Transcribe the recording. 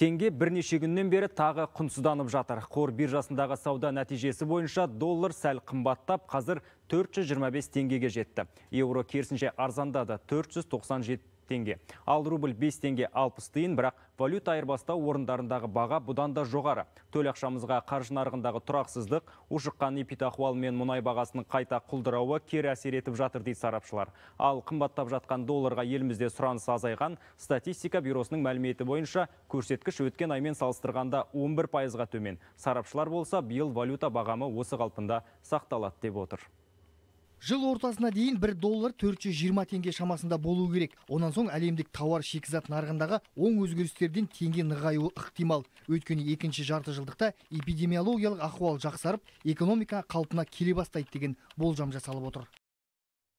Тенге бірнеше күннен бері тағы құнсызданып жатыр. Қор биржасындағы сауда нәтижесі бойынша доллар сәл қымбаттап, қазір 425 теңгеге жетті. Еуро керісінше арзандады 497 теңге. Ал рубль 5 теңге 60 тиын, бірақ валюта айырбастау орындарындағы баға бұдан да жоғары. Төл ақшамызға қаржы нарығындағы тұрақсыздық, ушыққан эпитахуал мен мұнай бағасының қайта құлдырауы кері әсер етіп жатыр дейді сарапшылар. Ал қымбаттап жатқан долларға елімізде сұраныс азайған, статистика бюросының мәліметі бойынша көрсеткіш өткен аймен салыстырғанда 11 пайызға төмен. Сарапшылар болса, биыл валюта бағамы осы қалпында сақталады деп отыр жыл ортасына дейін бір доллар 420 жүз теңге шамасында болу керек онан соң әлемдік тауар шикізат нарығындағы оң өзгерістерден теңге нығаюы ықтимал өйткені екінші жарты жылдықта эпидемиологиялық ахуал жақсарып экономика қалпына келе бастайды деген болжам жасалып отыр